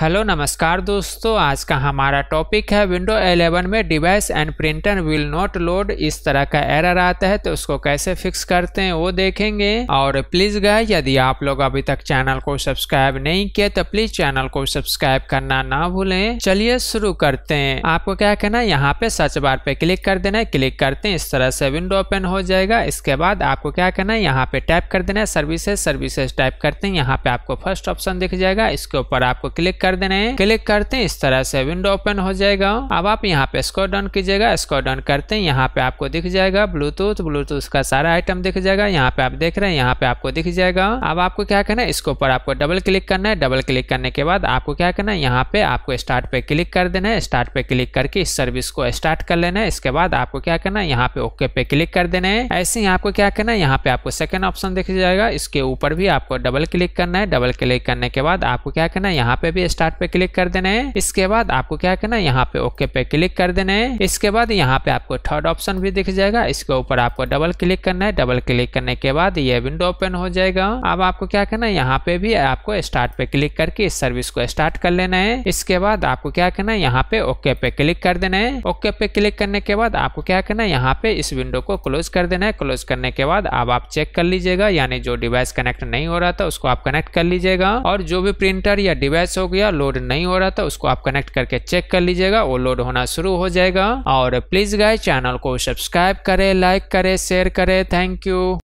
hello नमस्कार दोस्तों आज का हमारा टॉपिक है विंडो 11 में device and printer will not load इस तरह का एरर आता है तो उसको कैसे फिक्स करते हैं वो देखेंगे और प्लीज गए यदि आप लोग अभी तक चैनल को सब्सक्राइब नहीं किया तो प्लीज चैनल को सब्सक्राइब करना ना भूलें चलिए शुरू करते हैं आपको क्या कहना है यहाँ पे सर्च बार पे क्लिक कर देना है क्लिक करते हैं इस तरह से विंडो ओपन हो जाएगा इसके बाद आपको क्या कहना है यहाँ पे टाइप कर देना है सर्विसेज सर्विसेज टाइप करते हैं यहाँ पे आपको फर्स्ट ऑप्शन दिख जाएगा इसके ऊपर आपको क्लिक कर देना है क्लिक करते हैं इस तरह से विंडो ओपन हो जाएगा अब आप यहाँ पे स्कोर डाउन कीजिएगा स्कोर डाउन करते हैं यहाँ पे आपको दिख जाएगा ब्लूटूथ ब्लूटूथ का सारा आइटम दिख जाएगा यहाँ पे आप देख रहे हैं यहाँ पे आपको दिख जाएगा अब आपको क्या करना है इसके ऊपर आपको डबल क्लिक करना है डबल क्लिक करने के बाद आपको क्या करना है यहाँ पे आपको स्टार्ट पे क्लिक कर देना है स्टार्ट पे क्लिक करके इस सर्विस को स्टार्ट कर लेना है इसके बाद आपको क्या करना है यहाँ पे ओके पे क्लिक कर देना है ऐसे ही आपको क्या करना है यहाँ पे आपको सेकंड ऑप्शन दिख जाएगा इसके ऊपर भी आपको डबल क्लिक करना है डबल क्लिक करने के बाद आपको क्या करना है यहाँ पे भी स्टार्ट पे क्लिक कर देना है इसके बाद आपको क्या करना है यहाँ पे ओके पे क्लिक कर देना है इसके बाद यहाँ पे आपको थर्ड ऑप्शन भी दिख जाएगा इसके ऊपर आपको डबल क्लिक करना है डबल क्लिक करने के बाद ये विंडो ओपन हो जाएगा अब आपको क्या करना है यहाँ पे भी आपको स्टार्ट पे क्लिक करके इस सर्विस को स्टार्ट कर लेना है इसके बाद आपको क्या करना है यहाँ पे ओके पे क्लिक कर देना है ओके पे क्लिक करने के बाद आपको क्या करना है यहाँ पे इस विंडो को क्लोज कर देना है क्लोज करने के बाद अब आप चेक कर लीजिएगा यानी जो डिवाइस कनेक्ट नहीं हो रहा था उसको आप कनेक्ट कर लीजिएगा और जो भी प्रिंटर या डिवाइस हो गया गया लोड नहीं हो रहा था उसको आप कनेक्ट करके चेक कर लीजिएगा वो लोड होना शुरू हो जाएगा और प्लीज गाय चैनल को सब्सक्राइब करें लाइक करें शेयर करें थैंक यू